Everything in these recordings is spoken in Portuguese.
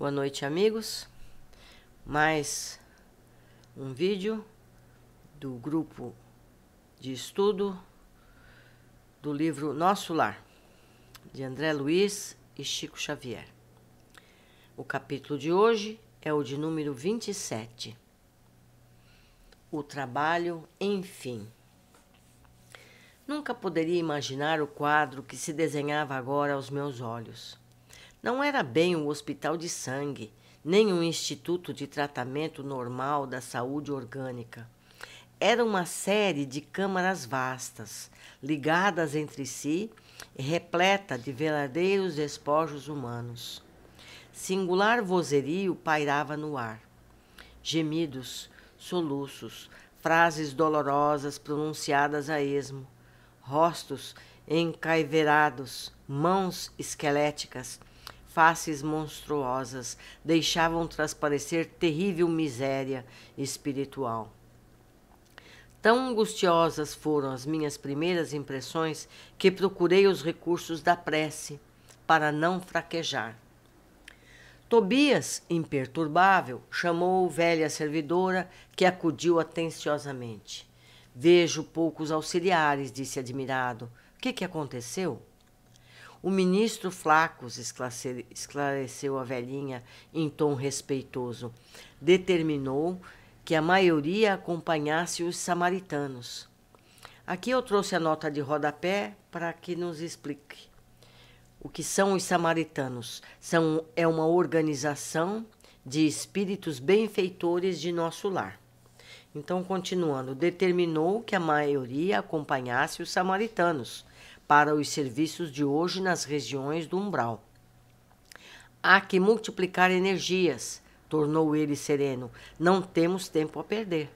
Boa noite, amigos. Mais um vídeo do grupo de estudo do livro Nosso Lar, de André Luiz e Chico Xavier. O capítulo de hoje é o de número 27. O trabalho, enfim. Nunca poderia imaginar o quadro que se desenhava agora aos meus olhos não era bem um hospital de sangue, nem um instituto de tratamento normal da saúde orgânica. Era uma série de câmaras vastas, ligadas entre si e repleta de verdadeiros despojos humanos. Singular vozerio pairava no ar. Gemidos, soluços, frases dolorosas pronunciadas a esmo, rostos encaiverados, mãos esqueléticas, faces monstruosas deixavam transparecer terrível miséria espiritual. Tão angustiosas foram as minhas primeiras impressões que procurei os recursos da prece para não fraquejar. Tobias, imperturbável, chamou velha servidora que acudiu atenciosamente. Vejo poucos auxiliares, disse admirado. O que, que aconteceu? O ministro Flacos esclareceu a velhinha em tom respeitoso. Determinou que a maioria acompanhasse os samaritanos. Aqui eu trouxe a nota de rodapé para que nos explique. O que são os samaritanos? São, é uma organização de espíritos benfeitores de nosso lar. Então, continuando, determinou que a maioria acompanhasse os samaritanos para os serviços de hoje nas regiões do umbral. Há que multiplicar energias, tornou ele sereno. Não temos tempo a perder.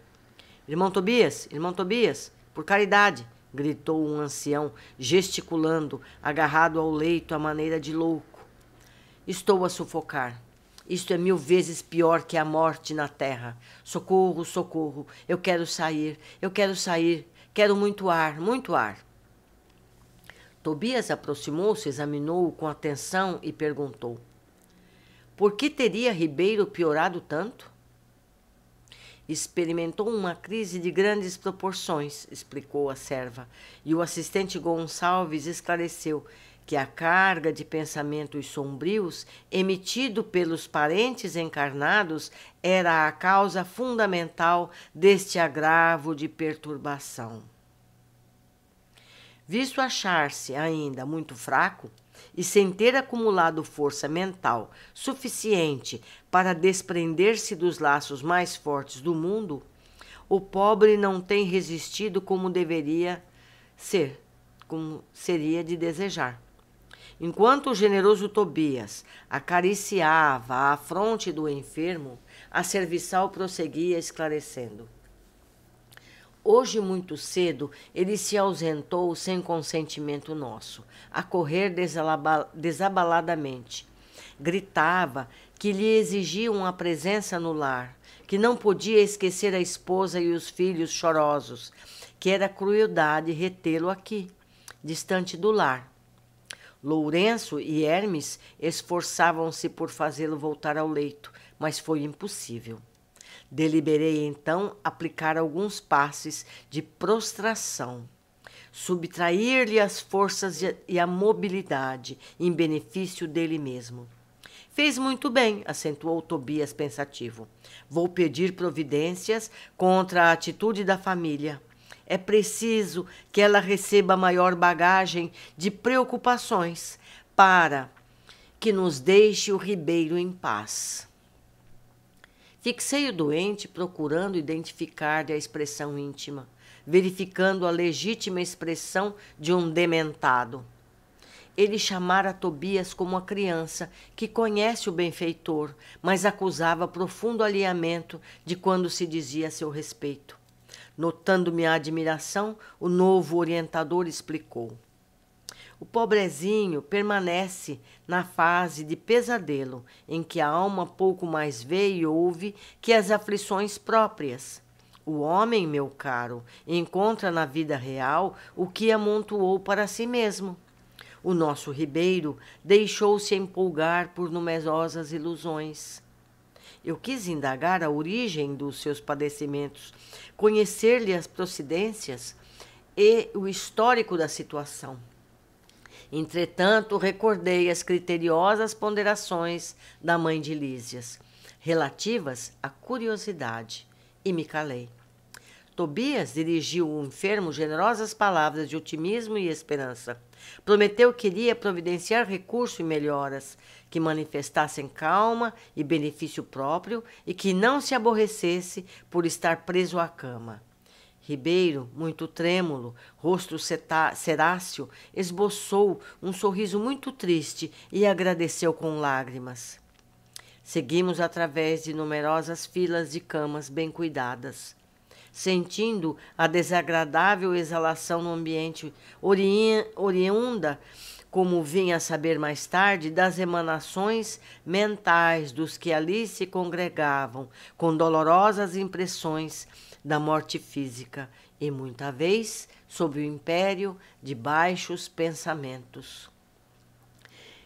Irmão Tobias, irmão Tobias, por caridade, gritou um ancião, gesticulando, agarrado ao leito à maneira de louco. Estou a sufocar. Isto é mil vezes pior que a morte na terra. Socorro, socorro, eu quero sair, eu quero sair, quero muito ar, muito ar. Tobias aproximou-se, examinou-o com atenção e perguntou: Por que teria Ribeiro piorado tanto? Experimentou uma crise de grandes proporções, explicou a serva, e o assistente Gonçalves esclareceu que a carga de pensamentos sombrios emitido pelos parentes encarnados era a causa fundamental deste agravo de perturbação. Visto achar-se ainda muito fraco e sem ter acumulado força mental suficiente para desprender-se dos laços mais fortes do mundo, o pobre não tem resistido como deveria ser, como seria de desejar. Enquanto o generoso Tobias acariciava a fronte do enfermo, a serviçal prosseguia esclarecendo: Hoje, muito cedo, ele se ausentou sem consentimento nosso, a correr desabaladamente. Gritava que lhe exigiam a presença no lar, que não podia esquecer a esposa e os filhos chorosos, que era crueldade retê-lo aqui, distante do lar. Lourenço e Hermes esforçavam-se por fazê-lo voltar ao leito, mas foi impossível. Deliberei então aplicar alguns passes de prostração, subtrair-lhe as forças e a mobilidade em benefício dele mesmo. Fez muito bem, acentuou Tobias pensativo. Vou pedir providências contra a atitude da família. É preciso que ela receba maior bagagem de preocupações para que nos deixe o ribeiro em paz. Fixei o doente procurando identificar-lhe a expressão íntima, verificando a legítima expressão de um dementado. Ele chamara Tobias como a criança que conhece o benfeitor, mas acusava profundo alheamento de quando se dizia a seu respeito. Notando minha admiração, o novo orientador explicou o pobrezinho permanece na fase de pesadelo, em que a alma pouco mais vê e ouve que as aflições próprias. O homem, meu caro, encontra na vida real o que amontoou para si mesmo. O nosso Ribeiro deixou-se empolgar por numerosas ilusões. Eu quis indagar a origem dos seus padecimentos, conhecer-lhe as procedências e o histórico da situação. Entretanto, recordei as criteriosas ponderações da mãe de Lísias, relativas à curiosidade, e me calei. Tobias dirigiu ao enfermo generosas palavras de otimismo e esperança. Prometeu que iria providenciar recurso e melhoras, que manifestassem calma e benefício próprio e que não se aborrecesse por estar preso à cama. Ribeiro, muito trêmulo, rosto ceráceo, esboçou um sorriso muito triste e agradeceu com lágrimas. Seguimos através de numerosas filas de camas bem cuidadas. Sentindo a desagradável exalação no ambiente oriunda, como vim a saber mais tarde, das emanações mentais dos que ali se congregavam, com dolorosas impressões da morte física e muita vez sob o império de baixos pensamentos.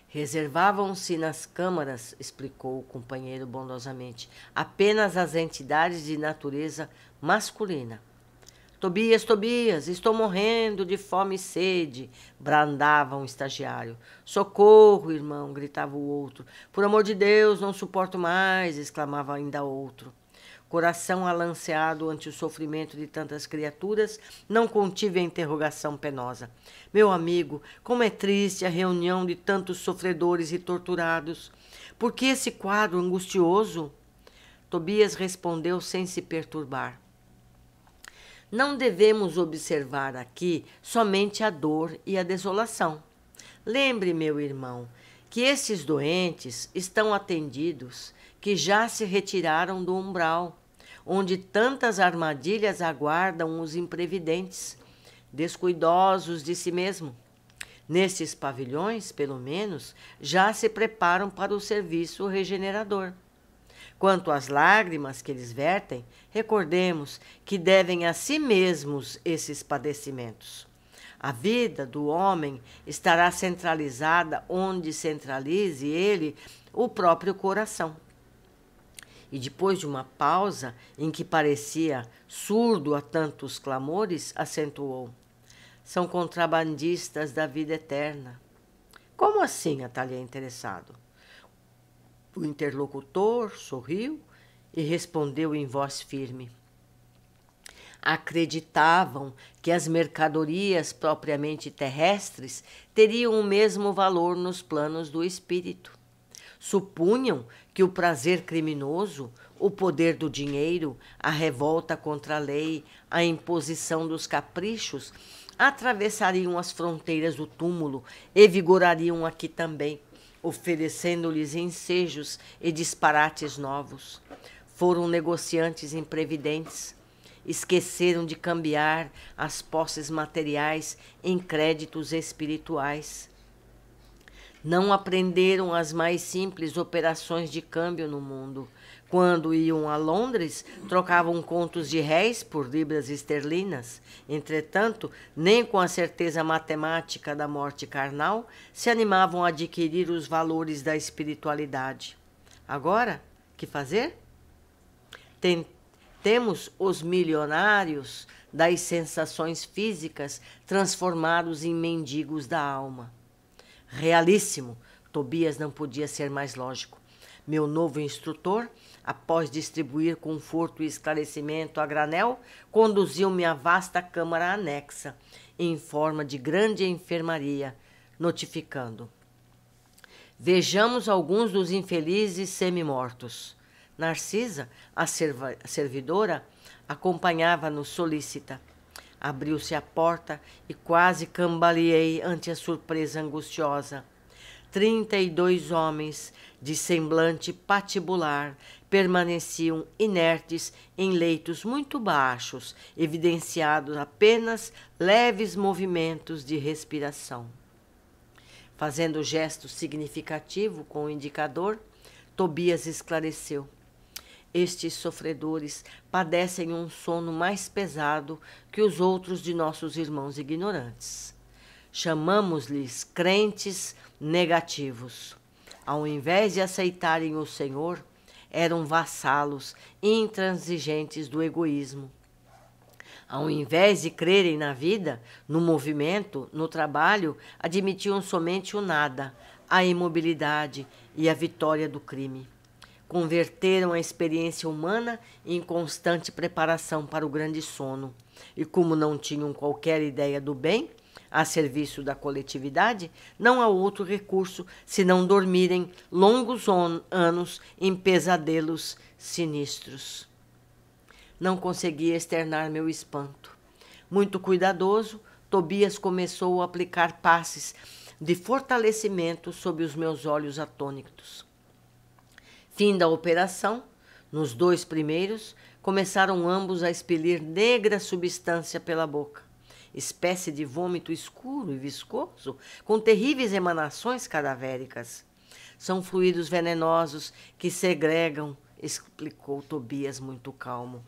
Reservavam-se nas câmaras, explicou o companheiro bondosamente, apenas as entidades de natureza masculina. Tobias, Tobias, estou morrendo de fome e sede, brandava um estagiário. Socorro, irmão, gritava o outro. Por amor de Deus, não suporto mais, exclamava ainda outro coração alanceado ante o sofrimento de tantas criaturas, não contive a interrogação penosa. Meu amigo, como é triste a reunião de tantos sofredores e torturados. Por que esse quadro angustioso? Tobias respondeu sem se perturbar. Não devemos observar aqui somente a dor e a desolação. Lembre, meu irmão, que esses doentes estão atendidos, que já se retiraram do umbral, onde tantas armadilhas aguardam os imprevidentes, descuidosos de si mesmo. Nesses pavilhões, pelo menos, já se preparam para o serviço regenerador. Quanto às lágrimas que eles vertem, recordemos que devem a si mesmos esses padecimentos. A vida do homem estará centralizada onde centralize ele o próprio coração e depois de uma pausa em que parecia surdo a tantos clamores, acentuou: São contrabandistas da vida eterna. Como assim? atalhei é interessado. O interlocutor sorriu e respondeu em voz firme. Acreditavam que as mercadorias propriamente terrestres teriam o mesmo valor nos planos do espírito supunham que o prazer criminoso, o poder do dinheiro, a revolta contra a lei, a imposição dos caprichos atravessariam as fronteiras do túmulo e vigorariam aqui também, oferecendo-lhes ensejos e disparates novos. Foram negociantes imprevidentes, esqueceram de cambiar as posses materiais em créditos espirituais não aprenderam as mais simples operações de câmbio no mundo. Quando iam a Londres, trocavam contos de réis por libras esterlinas. Entretanto, nem com a certeza matemática da morte carnal se animavam a adquirir os valores da espiritualidade. Agora, que fazer? Tem, temos os milionários das sensações físicas transformados em mendigos da alma realíssimo. Tobias não podia ser mais lógico. Meu novo instrutor, após distribuir conforto e esclarecimento a granel, conduziu-me à vasta câmara anexa, em forma de grande enfermaria, notificando. Vejamos alguns dos infelizes semi-mortos. Narcisa, a servidora, acompanhava-nos solícita. Abriu-se a porta e quase cambaleei ante a surpresa angustiosa. Trinta e dois homens, de semblante patibular, permaneciam inertes em leitos muito baixos, evidenciados apenas leves movimentos de respiração. Fazendo gesto significativo com o indicador, Tobias esclareceu. Estes sofredores padecem um sono mais pesado que os outros de nossos irmãos ignorantes. Chamamos-lhes crentes negativos. Ao invés de aceitarem o Senhor, eram vassalos intransigentes do egoísmo. Ao invés de crerem na vida, no movimento, no trabalho, admitiam somente o nada, a imobilidade e a vitória do crime converteram a experiência humana em constante preparação para o grande sono. E como não tinham qualquer ideia do bem, a serviço da coletividade, não há outro recurso senão dormirem longos anos em pesadelos sinistros. Não conseguia externar meu espanto. Muito cuidadoso, Tobias começou a aplicar passes de fortalecimento sob os meus olhos atônitos. Fim da operação, nos dois primeiros, começaram ambos a expelir negra substância pela boca, espécie de vômito escuro e viscoso, com terríveis emanações cadavéricas. São fluidos venenosos que segregam, explicou Tobias muito calmo.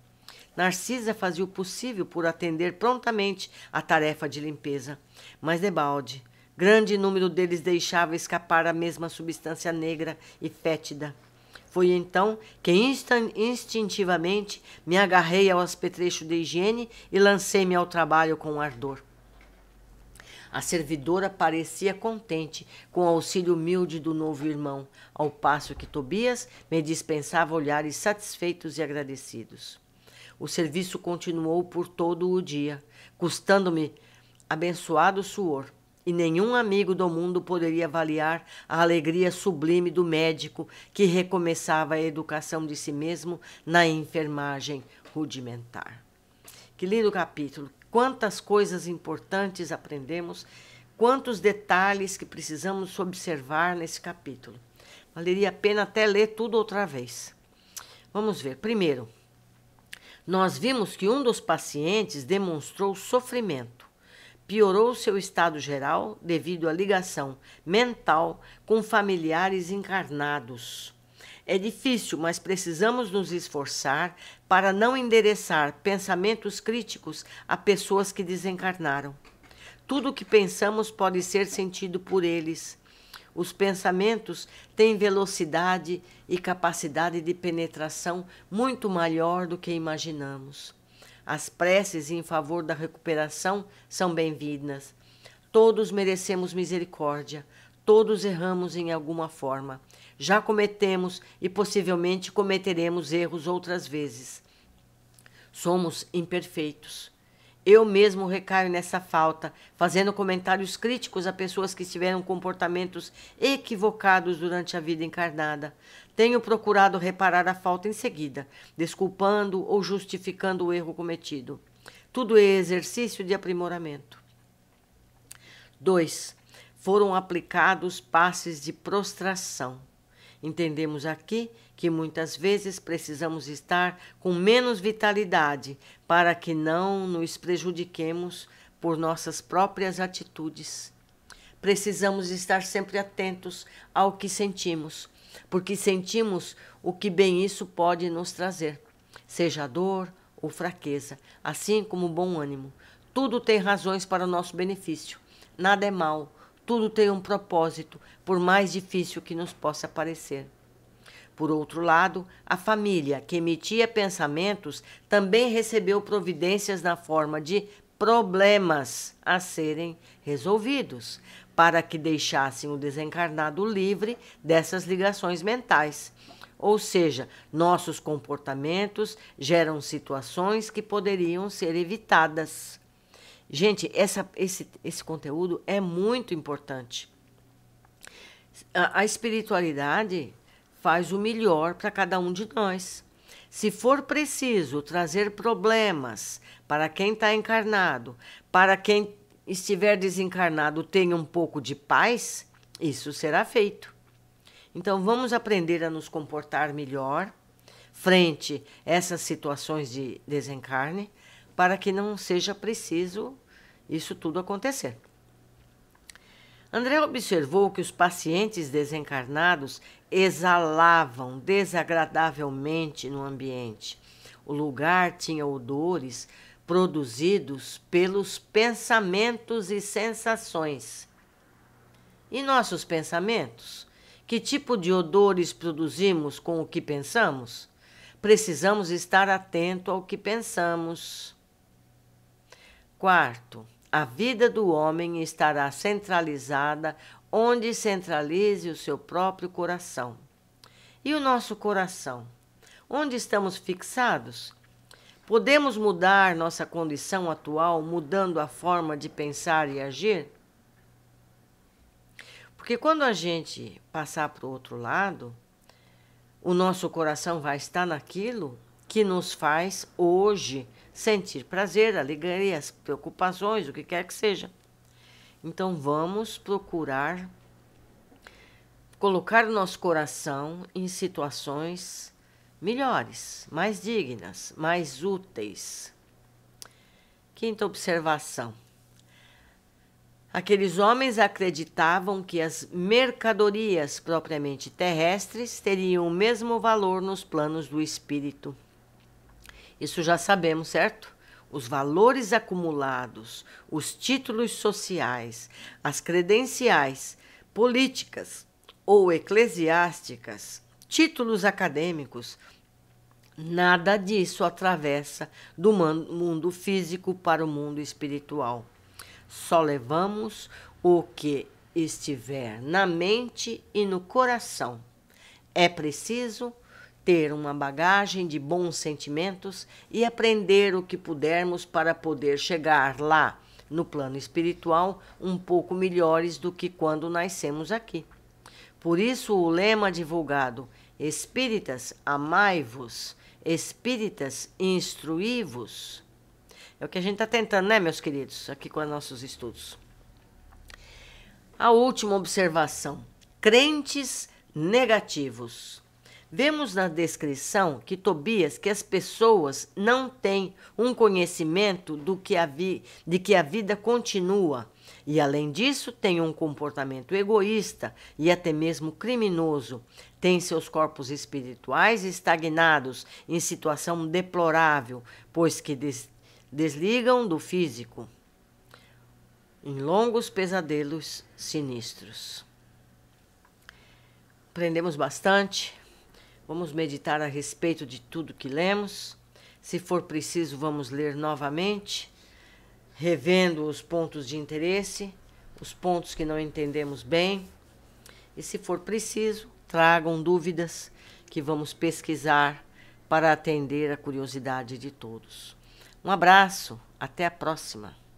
Narcisa fazia o possível por atender prontamente à tarefa de limpeza, mas debalde, grande número deles deixava escapar a mesma substância negra e fétida foi então que instintivamente me agarrei ao aspetrecho de higiene e lancei-me ao trabalho com ardor. A servidora parecia contente com o auxílio humilde do novo irmão, ao passo que Tobias me dispensava olhares satisfeitos e agradecidos. O serviço continuou por todo o dia, custando-me abençoado suor, e nenhum amigo do mundo poderia avaliar a alegria sublime do médico que recomeçava a educação de si mesmo na enfermagem rudimentar. Que lindo capítulo! Quantas coisas importantes aprendemos, quantos detalhes que precisamos observar nesse capítulo. Valeria a pena até ler tudo outra vez. Vamos ver. Primeiro, nós vimos que um dos pacientes demonstrou sofrimento piorou seu estado geral devido à ligação mental com familiares encarnados. É difícil, mas precisamos nos esforçar para não endereçar pensamentos críticos a pessoas que desencarnaram. Tudo o que pensamos pode ser sentido por eles. Os pensamentos têm velocidade e capacidade de penetração muito maior do que imaginamos. As preces em favor da recuperação são bem-vindas. Todos merecemos misericórdia, todos erramos em alguma forma. Já cometemos e possivelmente cometeremos erros outras vezes. Somos imperfeitos. Eu mesmo recaio nessa falta, fazendo comentários críticos a pessoas que tiveram comportamentos equivocados durante a vida encarnada. Tenho procurado reparar a falta em seguida, desculpando ou justificando o erro cometido. Tudo é exercício de aprimoramento. 2. Foram aplicados passes de prostração. Entendemos aqui que muitas vezes precisamos estar com menos vitalidade para que não nos prejudiquemos por nossas próprias atitudes. Precisamos estar sempre atentos ao que sentimos, porque sentimos o que bem isso pode nos trazer, seja dor ou fraqueza, assim como bom ânimo. Tudo tem razões para o nosso benefício. Nada é mal, tudo tem um propósito, por mais difícil que nos possa parecer. Por outro lado, a família, que emitia pensamentos, também recebeu providências na forma de problemas a serem resolvidos, para que deixassem o desencarnado livre dessas ligações mentais. Ou seja, nossos comportamentos geram situações que poderiam ser evitadas. Gente, essa, esse, esse conteúdo é muito importante. A, a espiritualidade faz o melhor para cada um de nós. Se for preciso trazer problemas para quem está encarnado, para quem estiver desencarnado tenha um pouco de paz, isso será feito. Então vamos aprender a nos comportar melhor frente a essas situações de desencarne, para que não seja preciso isso tudo acontecer. André observou que os pacientes desencarnados exalavam desagradavelmente no ambiente. O lugar tinha odores produzidos pelos pensamentos e sensações. E nossos pensamentos? Que tipo de odores produzimos com o que pensamos? Precisamos estar atento ao que pensamos. Quarto, a vida do homem estará centralizada onde centralize o seu próprio coração. E o nosso coração? Onde estamos fixados? Podemos mudar nossa condição atual mudando a forma de pensar e agir? Porque quando a gente passar para o outro lado, o nosso coração vai estar naquilo que nos faz hoje sentir prazer, alegrias, preocupações, o que quer que seja. Então vamos procurar colocar o nosso coração em situações melhores, mais dignas, mais úteis. Quinta observação. Aqueles homens acreditavam que as mercadorias propriamente terrestres teriam o mesmo valor nos planos do espírito. Isso já sabemos, certo? Os valores acumulados, os títulos sociais, as credenciais políticas ou eclesiásticas, títulos acadêmicos, nada disso atravessa do mundo físico para o mundo espiritual. Só levamos o que estiver na mente e no coração. É preciso ter uma bagagem de bons sentimentos e aprender o que pudermos para poder chegar lá, no plano espiritual, um pouco melhores do que quando nascemos aqui. Por isso, o lema divulgado: Espíritas, amai-vos, espíritas, instruí-vos. É o que a gente está tentando, né, meus queridos, aqui com os nossos estudos. A última observação: crentes negativos. Vemos na descrição que Tobias que as pessoas não têm um conhecimento do que a vi, de que a vida continua e além disso têm um comportamento egoísta e até mesmo criminoso. Têm seus corpos espirituais estagnados em situação deplorável, pois que des, desligam do físico em longos pesadelos sinistros. Aprendemos bastante Vamos meditar a respeito de tudo que lemos. Se for preciso, vamos ler novamente, revendo os pontos de interesse, os pontos que não entendemos bem. E se for preciso, tragam dúvidas que vamos pesquisar para atender a curiosidade de todos. Um abraço, até a próxima!